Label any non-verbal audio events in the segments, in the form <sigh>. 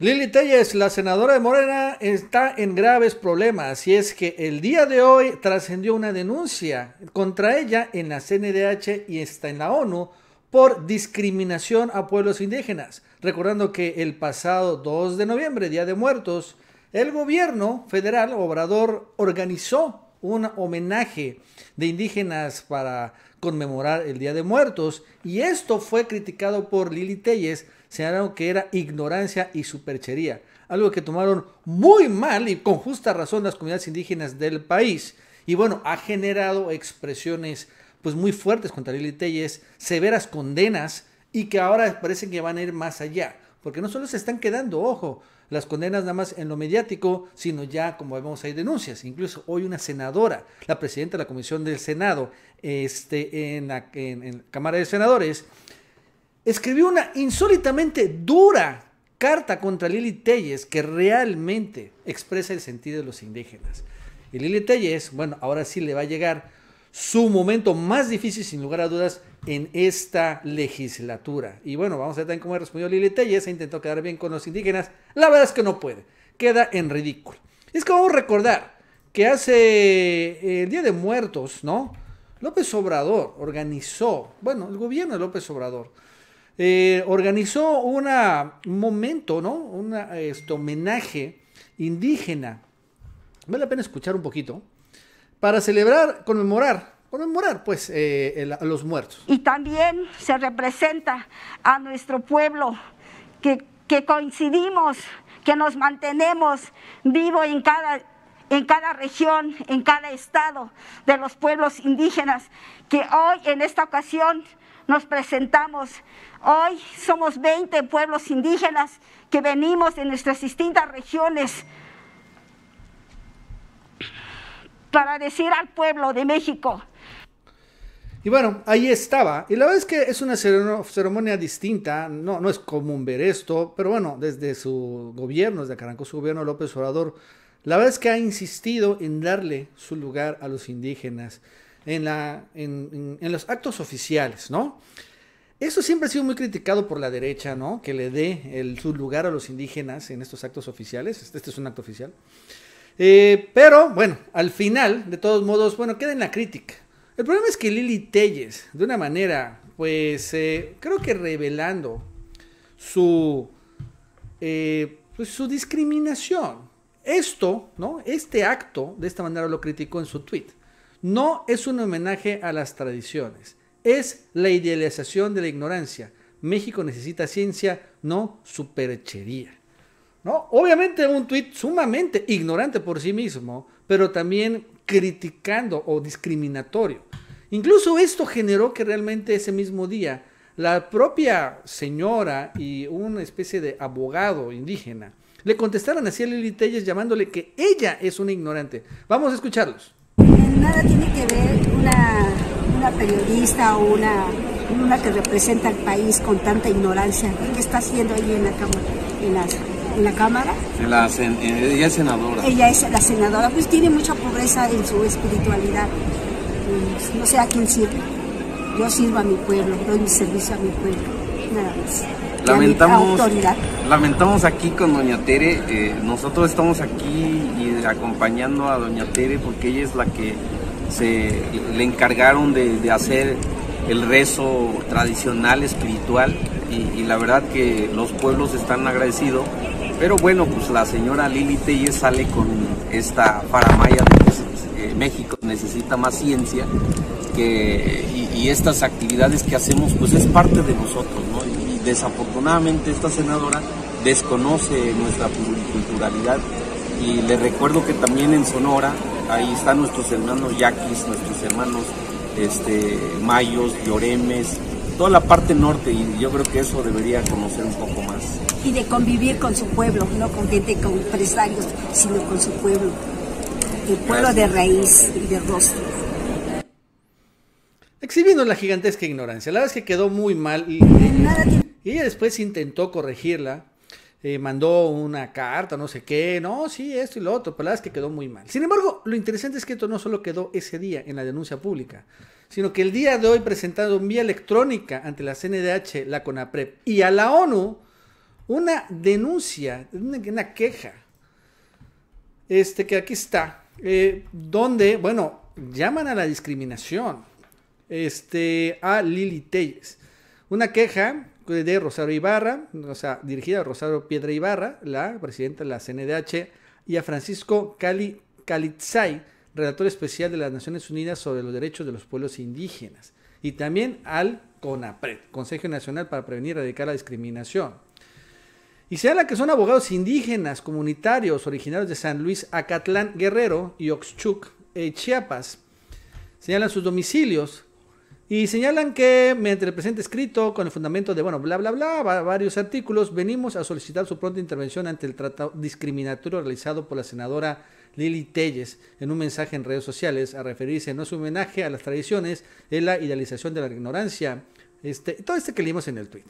Lili Telles, la senadora de Morena, está en graves problemas y es que el día de hoy trascendió una denuncia contra ella en la CNDH y está en la ONU por discriminación a pueblos indígenas. Recordando que el pasado 2 de noviembre, Día de Muertos, el gobierno federal, Obrador, organizó un homenaje de indígenas para conmemorar el Día de Muertos y esto fue criticado por Lili Telles, señalaron que era ignorancia y superchería, algo que tomaron muy mal y con justa razón las comunidades indígenas del país. Y bueno, ha generado expresiones pues muy fuertes contra Lili Telles, severas condenas y que ahora parece que van a ir más allá porque no solo se están quedando, ojo, las condenas nada más en lo mediático, sino ya, como vemos, hay denuncias. Incluso hoy una senadora, la presidenta de la Comisión del Senado, este, en la en, Cámara de Senadores, escribió una insólitamente dura carta contra Lili Telles que realmente expresa el sentido de los indígenas. Y Lili Telles, bueno, ahora sí le va a llegar su momento más difícil, sin lugar a dudas, en esta legislatura. Y bueno, vamos a ver también cómo respondió Lili se Intentó quedar bien con los indígenas. La verdad es que no puede. Queda en ridículo. Es que vamos a recordar que hace eh, el Día de Muertos, ¿no? López Obrador organizó, bueno, el gobierno de López Obrador, eh, organizó una, un momento, ¿no? Un este, homenaje indígena. Vale la pena escuchar un poquito para celebrar, conmemorar, conmemorar pues eh, a los muertos. Y también se representa a nuestro pueblo que, coincidimos, que nos mantenemos vivo en cada, en cada región, en cada estado de los pueblos indígenas, que hoy en esta ocasión nos presentamos. Hoy somos 20 pueblos indígenas que venimos de nuestras distintas regiones para decir al pueblo de México. Y bueno, ahí estaba. Y la verdad es que es una ceremonia distinta, no, no es común ver esto, pero bueno, desde su gobierno, desde que su gobierno López Obrador, la verdad es que ha insistido en darle su lugar a los indígenas en, la, en, los actos oficiales, ¿no? Eso siempre ha sido muy criticado por la derecha, ¿no? Que le dé su lugar a los indígenas en estos actos oficiales. este, este es un acto oficial. Eh, pero bueno, al final, de todos modos, bueno, queda en la crítica. El problema es que Lili Telles, de una manera, pues eh, creo que revelando su, eh, pues, su discriminación. Esto, ¿no? Este acto, de esta manera lo criticó en su tweet, no es un homenaje a las tradiciones, es la idealización de la ignorancia. México necesita ciencia, no superchería. Obviamente un tuit sumamente ignorante por sí mismo, pero también criticando o discriminatorio. Incluso esto generó que realmente ese mismo día la propia señora y una especie de abogado indígena le contestaran a a Lili Telles llamándole que ella es una ignorante. Vamos a escucharlos. Nada tiene que ver una, periodista o una, que representa al país con tanta ignorancia. ¿Qué está haciendo ahí en la Cámara? En la, en la Cámara. Eh, ella es senadora. Ella es la senadora, pues tiene mucha pobreza en su espiritualidad. Pues, no sé a quién sirve. Yo sirvo a mi pueblo, doy mi servicio a mi pueblo, nada más. Lamentamos, lamentamos aquí con Doña Tere, eh, nosotros estamos aquí y acompañando a Doña Tere porque ella es la que se le encargaron de, hacer el rezo tradicional, espiritual, y, la verdad que los pueblos están agradecidos pero bueno, pues la señora Lili Telle sale con esta paramaya de eh, México necesita más ciencia y, estas actividades que hacemos pues es parte de nosotros, ¿no? Y, desafortunadamente esta senadora desconoce nuestra pluriculturalidad y le recuerdo que también en Sonora ahí están nuestros hermanos yaquis, nuestros hermanos este, mayos, lloremes, toda la parte norte y yo creo que eso debería conocer un poco más. Y de convivir con su pueblo, no con gente, con empresarios, sino con su pueblo. El pueblo de raíz y de rostro. Exhibiendo la gigantesca ignorancia. La verdad es que quedó muy mal y ella después intentó corregirla eh, mandó una carta, no sé qué, no, sí, esto y lo otro, pero la verdad es que quedó muy mal. Sin embargo, lo interesante es que esto no solo quedó ese día en la denuncia pública, sino que el día de hoy presentado en vía electrónica ante la CNDH, la CONAPREP y a la ONU, una denuncia, una, queja, este que aquí está, eh, donde, bueno, llaman a la discriminación este, a Lili Telles. Una queja de Rosario Ibarra, o sea, dirigida a Rosario Piedra Ibarra, la presidenta de la CNDH, y a Francisco Cali, Calitzay, relator especial de las Naciones Unidas sobre los Derechos de los Pueblos Indígenas, y también al CONAPRED, Consejo Nacional para Prevenir y Erradicar la Discriminación. Y señala que son abogados indígenas, comunitarios, originarios de San Luis Acatlán Guerrero y Oxchuc, eh, Chiapas. Señalan sus domicilios, y señalan que mediante el presente escrito, con el fundamento de, bueno, bla, bla, bla, varios artículos, venimos a solicitar su pronta intervención ante el tratado discriminatorio realizado por la senadora Lili Telles en un mensaje en redes sociales a referirse no su homenaje a las tradiciones, en la idealización de la ignorancia. Este, todo este que leímos en el tweet.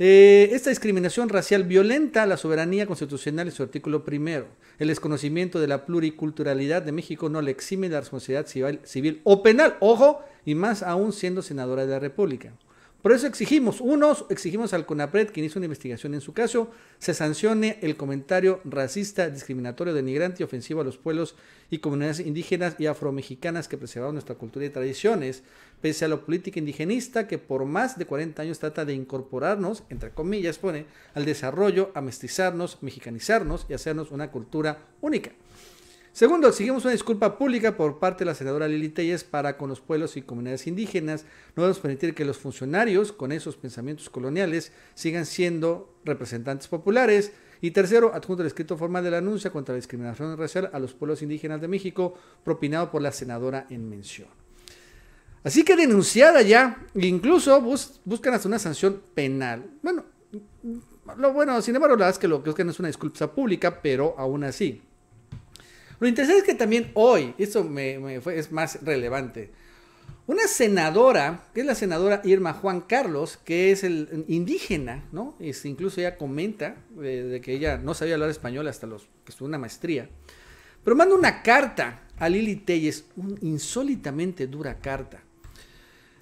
Eh, esta discriminación racial violenta la soberanía constitucional en su artículo primero. El desconocimiento de la pluriculturalidad de México no le exime la responsabilidad civil o penal, ojo, y más aún siendo senadora de la República. Por eso exigimos, unos exigimos al CONAPRED que hizo una investigación en su caso, se sancione el comentario racista, discriminatorio, denigrante y ofensivo a los pueblos y comunidades indígenas y afromexicanas que preservaron nuestra cultura y tradiciones, pese a la política indigenista que por más de 40 años trata de incorporarnos, entre comillas pone, al desarrollo, a mestizarnos, mexicanizarnos y hacernos una cultura única. Segundo, exigimos una disculpa pública por parte de la senadora Lili Telles para con los pueblos y comunidades indígenas. No a permitir que los funcionarios con esos pensamientos coloniales sigan siendo representantes populares. Y tercero, adjunto el escrito formal de la anuncia contra la discriminación racial a los pueblos indígenas de México, propinado por la senadora en mención. Así que denunciada ya, incluso buscan hasta una sanción penal. Bueno, lo bueno, sin embargo, la verdad es que lo que buscan es una disculpa pública, pero aún así. Lo interesante es que también hoy, esto es más relevante, una senadora, que es la senadora Irma Juan Carlos, que es el indígena, ¿no? Es, incluso ella comenta eh, de, que ella no sabía hablar español hasta los que estuvo una maestría, pero manda una carta a Lili Telles, un insólitamente dura carta.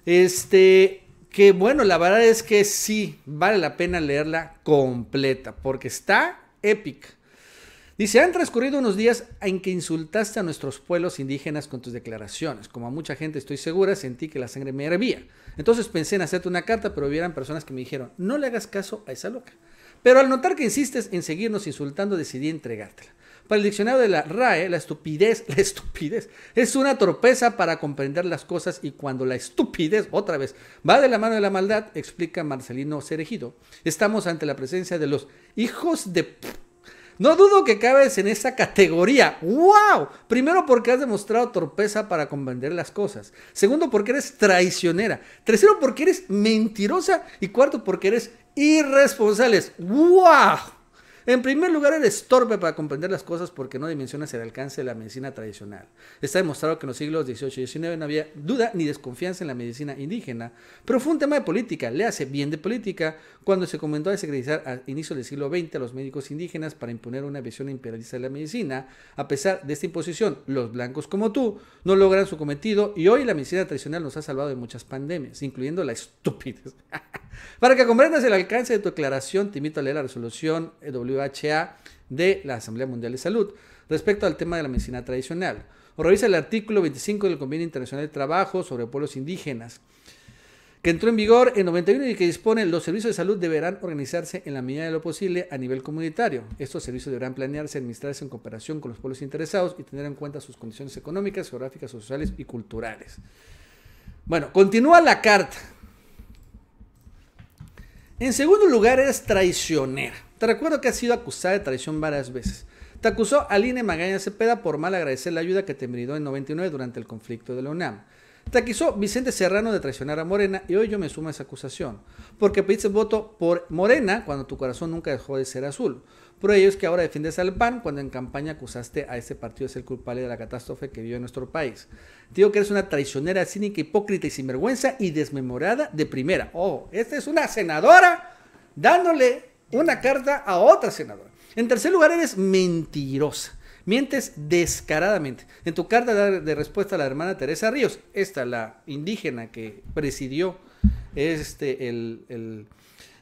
Este, que bueno, la verdad es que sí, vale la pena leerla completa, porque está épica. Dice, han transcurrido unos días en que insultaste a nuestros pueblos indígenas con tus declaraciones. Como a mucha gente estoy segura, sentí que la sangre me hervía. Entonces pensé en hacerte una carta, pero hubieran personas que me dijeron, no le hagas caso a esa loca. Pero al notar que insistes en seguirnos insultando, decidí entregártela. Para el diccionario de la RAE, la estupidez, <laughs> la estupidez, es una torpeza para comprender las cosas y cuando la estupidez, otra vez, va de la mano de la maldad, explica Marcelino Cerejido, estamos ante la presencia de los hijos de... No dudo que cabes en esa categoría. ¡Wow! Primero porque has demostrado torpeza para comprender las cosas. Segundo porque eres traicionera. Tercero porque eres mentirosa. Y cuarto porque eres irresponsable. ¡Wow! En primer lugar, eres torpe para comprender las cosas porque no dimensionas el alcance de la medicina tradicional. Está demostrado que en los siglos XVIII y XIX no había duda ni desconfianza en la medicina indígena, pero fue un tema de política, le hace bien de política, cuando se comenzó a desacreditar a inicios del siglo XX a los médicos indígenas para imponer una visión imperialista de la medicina. A pesar de esta imposición, los blancos como tú no logran su cometido y hoy la medicina tradicional nos ha salvado de muchas pandemias, incluyendo la estúpida. <laughs> Para que comprendas el alcance de tu aclaración, te invito a leer la resolución e WHA de la Asamblea Mundial de Salud respecto al tema de la medicina tradicional. revisa el artículo 25 del Convenio Internacional de Trabajo sobre pueblos indígenas, que entró en vigor en 91 y que dispone los servicios de salud deberán organizarse en la medida de lo posible a nivel comunitario. Estos servicios deberán planearse, administrarse en cooperación con los pueblos interesados y tener en cuenta sus condiciones económicas, geográficas, sociales y culturales. Bueno, continúa la carta. En segundo lugar, eres traicionera. Te recuerdo que has sido acusada de traición varias veces. Te acusó Aline Magaña Cepeda por mal agradecer la ayuda que te brindó en 99 durante el conflicto de la UNAM. Te acusó Vicente Serrano de traicionar a Morena y hoy yo me sumo a esa acusación, porque pediste voto por Morena cuando tu corazón nunca dejó de ser azul. Por ello es que ahora defiendes al PAN cuando en campaña acusaste a ese partido de ser culpable de la catástrofe que vio en nuestro país. Te digo que eres una traicionera, cínica, hipócrita y sinvergüenza y desmemorada de primera. Oh, esta es una senadora dándole una carta a otra senadora. En tercer lugar, eres mentirosa. Mientes descaradamente. En tu carta de respuesta a la hermana Teresa Ríos, esta, la indígena que presidió este, el, el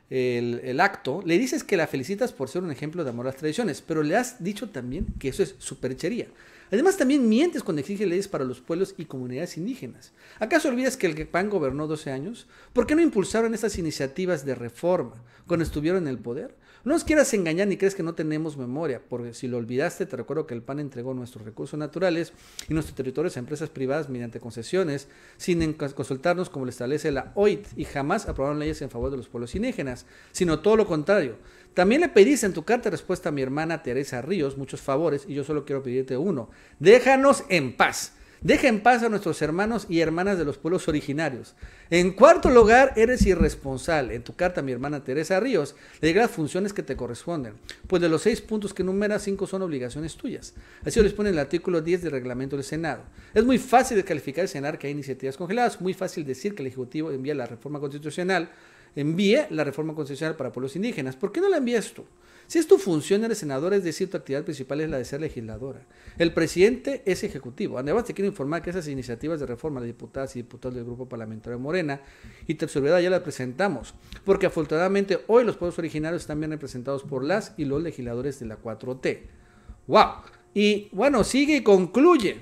el, el, acto, le dices que la felicitas por ser un ejemplo de amor a las tradiciones, pero le has dicho también que eso es superchería. Además, también mientes cuando exige leyes para los pueblos y comunidades indígenas. ¿Acaso olvidas que el PAN gobernó 12 años? ¿Por qué no impulsaron estas iniciativas de reforma cuando estuvieron en el poder? No nos quieras engañar ni crees que no tenemos memoria, porque si lo olvidaste, te recuerdo que el PAN entregó nuestros recursos naturales y nuestros territorios a empresas privadas mediante concesiones, sin consultarnos como lo establece la OIT, y jamás aprobaron leyes en favor de los pueblos indígenas, sino todo lo contrario. También le pedís en tu carta de respuesta a mi hermana Teresa Ríos muchos favores y yo solo quiero pedirte uno. Déjanos en paz. Deja en paz a nuestros hermanos y hermanas de los pueblos originarios. En cuarto lugar, eres irresponsable. En tu carta, mi hermana Teresa Ríos, le digas las funciones que te corresponden. Pues de los seis puntos que numeras cinco son obligaciones tuyas. Así lo expone el artículo 10 del reglamento del Senado. Es muy fácil de calificar el Senado que hay iniciativas congeladas. Muy fácil decir que el Ejecutivo envía la reforma constitucional envíe la reforma constitucional para pueblos indígenas. ¿Por qué no la envías tú? Si es tu función, eres senador, es decir, tu actividad principal es la de ser legisladora. El presidente es ejecutivo. Además, te quiero informar que esas iniciativas de reforma, de diputadas y diputados del Grupo Parlamentario Morena y Terciopelada ya las presentamos, porque afortunadamente hoy los pueblos originarios están bien representados por las y los legisladores de la 4T. ¡Wow! Y bueno, sigue y concluye.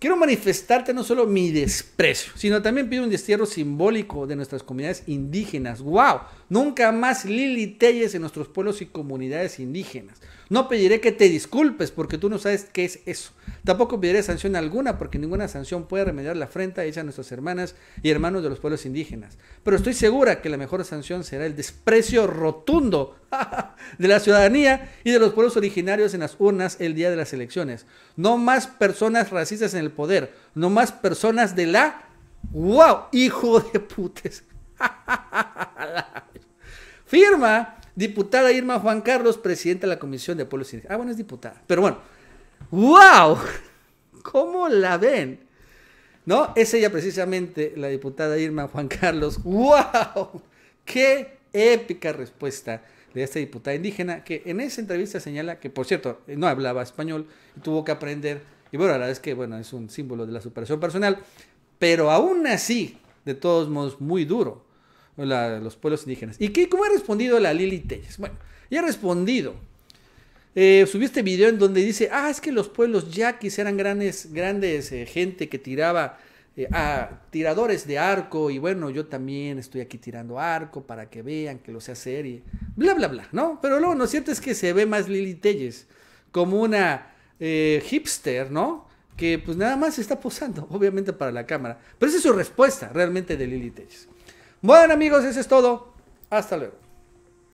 Quiero manifestarte no solo mi desprecio, sino también pido un destierro simbólico de nuestras comunidades indígenas. ¡Wow! Nunca más Lili Telles en nuestros pueblos y comunidades indígenas. No pediré que te disculpes porque tú no sabes qué es eso. Tampoco pediré sanción alguna porque ninguna sanción puede remediar la afrenta hecha a nuestras hermanas y hermanos de los pueblos indígenas. Pero estoy segura que la mejor sanción será el desprecio rotundo <laughs> de la ciudadanía y de los pueblos originarios en las urnas el día de las elecciones. No más personas racistas en el poder, no más personas de la... ¡Wow! Hijo de putes. <laughs> Firma diputada Irma Juan Carlos, presidenta de la Comisión de Pueblos Indígenas. Ah, bueno, es diputada. Pero bueno, ¡wow! <laughs> ¿Cómo la ven? ¿No? Es ella precisamente, la diputada Irma Juan Carlos. ¡Wow! ¡Qué épica respuesta! de esta diputada indígena, que en esa entrevista señala que, por cierto, no hablaba español y tuvo que aprender. Y bueno, la verdad es que, bueno, es un símbolo de la superación personal, pero aún así, de todos modos, muy duro, los pueblos indígenas. ¿Y qué, cómo ha respondido la Lili Telles? Bueno, ya ha respondido. Eh, subí este video en donde dice, ah, es que los pueblos yaquis eran grandes, grandes eh, gente que tiraba eh, a tiradores de arco y bueno, yo también estoy aquí tirando arco para que vean que lo sé hacer bla, bla, bla, ¿no? Pero luego lo cierto es que se ve más Lili Telles como una eh, hipster, ¿no? Que pues nada más está posando, <laughs> obviamente para la cámara. Pero esa es su respuesta realmente de Lili Telles. Bueno amigos, eso es todo. Hasta luego.